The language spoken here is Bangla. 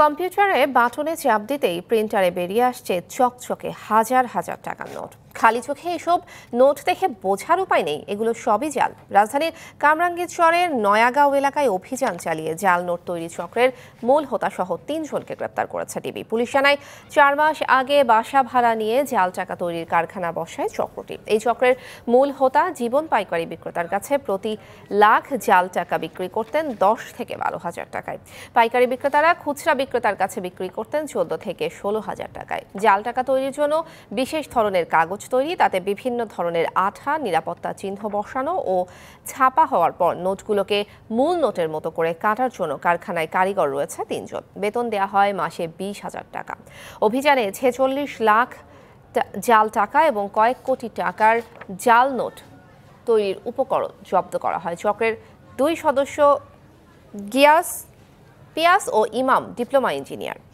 কম্পিউটারে বাটনে চাপ দিতেই প্রিন্টারে বেরিয়ে আসছে চকচকে হাজার হাজার টাকার নোট খালি চোখে এসব নোট দেখে বোঝার উপায় নেই এগুলো সবই জাল রাজধানীর কামরাঙ্গীরচরের নয়াগাঁও এলাকায় অভিযান চালিয়ে জাল নোট তৈরি চক্রের মূল সহ তিনজনকে গ্রেপ্তার করেছে ডিবি পুলিশ জানায় চার মাস আগে বাসা ভাড়া নিয়ে জাল টাকা তৈরির কারখানা বসায় চক্রটি এই চক্রের মূল হোতা জীবন পাইকারি বিক্রেতার কাছে প্রতি লাখ জাল টাকা বিক্রি করতেন দশ থেকে বারো হাজার টাকায় পাইকারি বিক্রেতারা খুচরা বিক্রেতার কাছে বিক্রি করতেন চোদ্দ থেকে ষোলো হাজার টাকায় জাল টাকা তৈরির জন্য বিশেষ ধরনের কাগজ তৈরি তাতে বিভিন্ন ধরনের আঠা নিরাপত্তা চিহ্ন বসানো ও ছাপা হওয়ার পর নোটগুলোকে মূল নোটের মতো করে কাটার জন্য কারখানায় কারিগর রয়েছে তিনজন বেতন দেয়া হয় মাসে বিশ হাজার টাকা অভিযানে ছেচল্লিশ লাখ জাল টাকা এবং কয়েক কোটি টাকার জাল নোট তৈরির উপকরণ জব্দ করা হয় চক্রের দুই সদস্য গিয়াস পিয়াস ও ইমাম ডিপ্লোমা ইঞ্জিনিয়ার